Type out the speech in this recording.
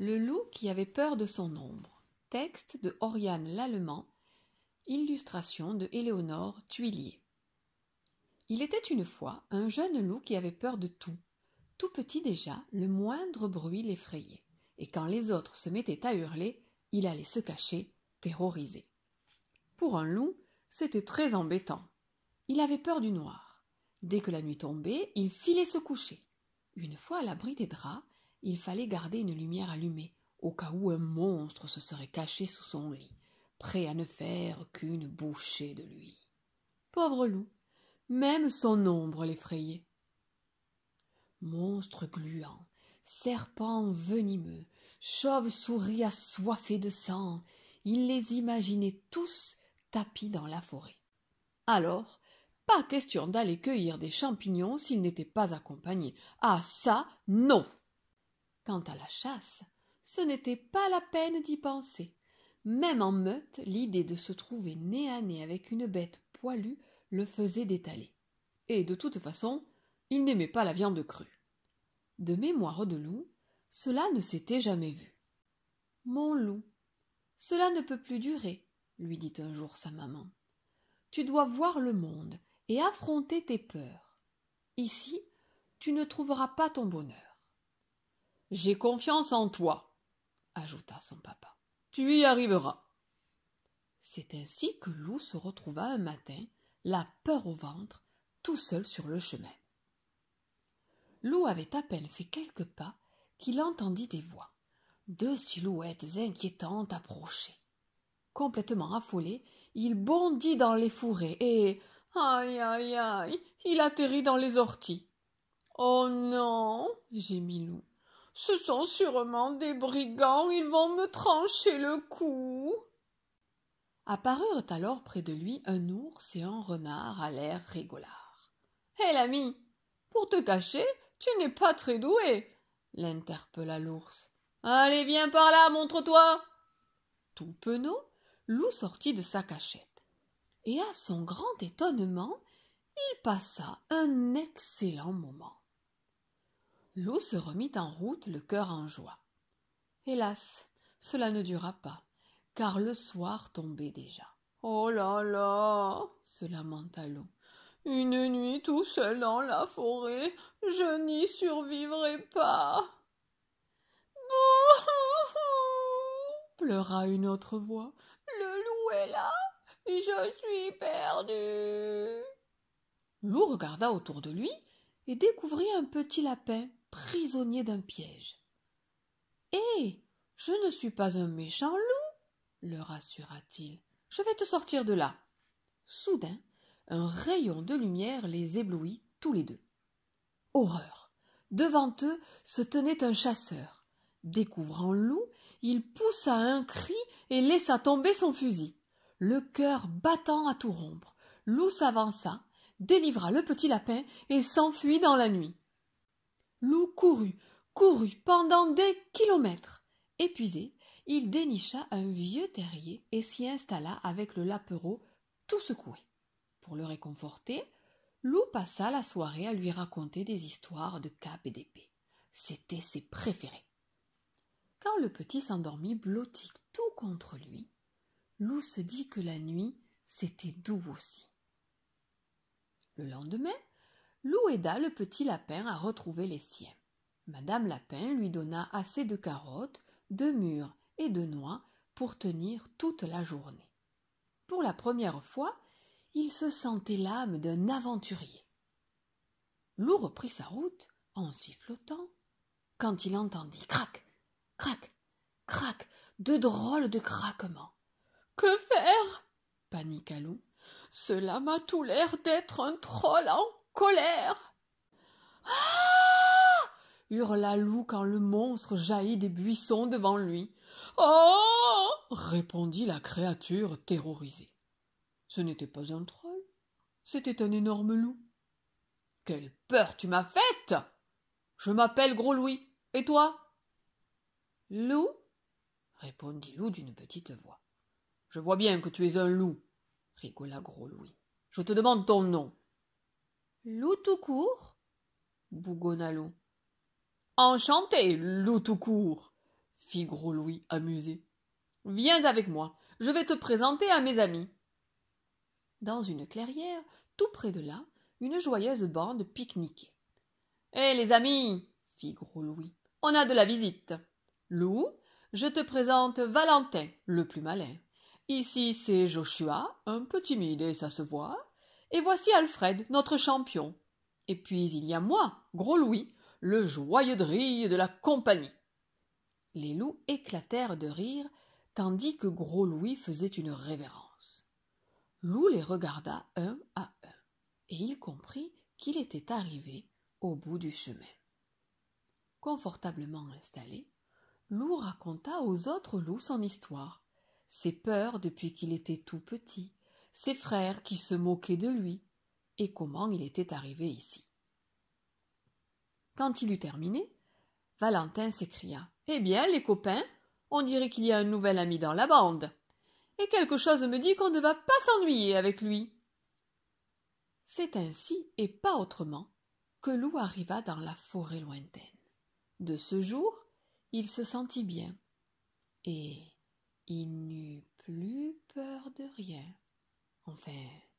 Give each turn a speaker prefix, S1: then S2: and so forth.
S1: Le loup qui avait peur de son ombre. Texte de Oriane Lallemand. Illustration de Éléonore Tuilier. Il était une fois un jeune loup qui avait peur de tout. Tout petit déjà, le moindre bruit l'effrayait. Et quand les autres se mettaient à hurler, il allait se cacher, terrorisé. Pour un loup, c'était très embêtant. Il avait peur du noir. Dès que la nuit tombait, il filait se coucher. Une fois à l'abri des draps, il fallait garder une lumière allumée, au cas où un monstre se serait caché sous son lit, prêt à ne faire qu'une bouchée de lui. Pauvre loup, même son ombre l'effrayait. Monstre gluant, serpent venimeux, chauve-souris assoiffée de sang, il les imaginait tous tapis dans la forêt. Alors, pas question d'aller cueillir des champignons s'ils n'étaient pas accompagnés. Ah ça, non Quant à la chasse, ce n'était pas la peine d'y penser. Même en meute, l'idée de se trouver nez à nez avec une bête poilue le faisait détaler. Et de toute façon, il n'aimait pas la viande crue. De mémoire de loup, cela ne s'était jamais vu. Mon loup, cela ne peut plus durer, lui dit un jour sa maman. Tu dois voir le monde et affronter tes peurs. Ici, tu ne trouveras pas ton bonheur. J'ai confiance en toi, ajouta son papa. Tu y arriveras. C'est ainsi que loup se retrouva un matin, la peur au ventre, tout seul sur le chemin. Loup avait à peine fait quelques pas qu'il entendit des voix. Deux silhouettes inquiétantes approchaient. Complètement affolé, il bondit dans les fourrés et aïe aïe aïe, il atterrit dans les orties. Oh non, gémit Lou. Ce sont sûrement des brigands, ils vont me trancher le cou. Apparurent alors près de lui un ours et un renard à l'air rigolard. Hé, l'ami, pour te cacher, tu n'es pas très doué, l'interpella l'ours. Allez, viens par là, montre-toi. Tout penaud, loup sortit de sa cachette. Et à son grand étonnement, il passa un excellent moment. Loup se remit en route, le cœur en joie. Hélas, cela ne dura pas, car le soir tombait déjà. Oh là là se lamenta Loup. Une nuit tout seul dans la forêt, je n'y survivrai pas. pleura une autre voix. Le loup est là, je suis perdu. Loup regarda autour de lui et découvrit un petit lapin prisonnier d'un piège. Eh je ne suis pas un méchant loup, le rassura-t-il. Je vais te sortir de là. Soudain, un rayon de lumière les éblouit tous les deux. Horreur Devant eux se tenait un chasseur. Découvrant loup, il poussa un cri et laissa tomber son fusil. Le cœur battant à tout rompre, loup s'avança, délivra le petit lapin et s'enfuit dans la nuit. Loup courut, courut pendant des kilomètres. Épuisé, il dénicha un vieux terrier et s'y installa avec le lapereau tout secoué. Pour le réconforter, Loup passa la soirée à lui raconter des histoires de cap et d'épée. C'étaient ses préférés. Quand le petit s'endormit blotti tout contre lui, Loup se dit que la nuit, c'était doux aussi. Le lendemain, Loup aida le petit lapin à retrouver les siens. Madame Lapin lui donna assez de carottes, de mûres et de noix pour tenir toute la journée. Pour la première fois, il se sentait l'âme d'un aventurier. Loup reprit sa route en sifflotant, quand il entendit crac, crac, crac, de drôles de craquements. Que faire paniqua Loup. « Cela m'a tout l'air d'être un trollant colère. Ah hurla Loup quand le monstre jaillit des buissons devant lui. Oh répondit la créature terrorisée. Ce n'était pas un troll, c'était un énorme loup. Quelle peur tu m'as faite Je m'appelle Gros Louis, et toi Loup répondit Loup d'une petite voix. Je vois bien que tu es un loup, rigola Gros Louis. Je te demande ton nom. Loup tout court bougonna loup. Enchanté, loup tout court fit Gros Louis amusé. Viens avec moi, je vais te présenter à mes amis. Dans une clairière, tout près de là, une joyeuse bande pique-nique. Hé eh, les amis fit Gros Louis, on a de la visite. Loup, je te présente Valentin, le plus malin. Ici c'est Joshua, un peu timide et ça se voit. Et voici Alfred, notre champion. Et puis il y a moi, Gros Louis, le joyeux de de la compagnie. Les loups éclatèrent de rire, tandis que Gros Louis faisait une révérence. Loup les regarda un à un, et il comprit qu'il était arrivé au bout du chemin. Confortablement installé, Loup raconta aux autres loups son histoire, ses peurs depuis qu'il était tout petit, ses frères qui se moquaient de lui, et comment il était arrivé ici. Quand il eut terminé, Valentin s'écria. Eh bien, les copains, on dirait qu'il y a un nouvel ami dans la bande. Et quelque chose me dit qu'on ne va pas s'ennuyer avec lui. C'est ainsi, et pas autrement, que loup arriva dans la forêt lointaine. De ce jour, il se sentit bien, et il n'eut plus peur de rien. Enfin,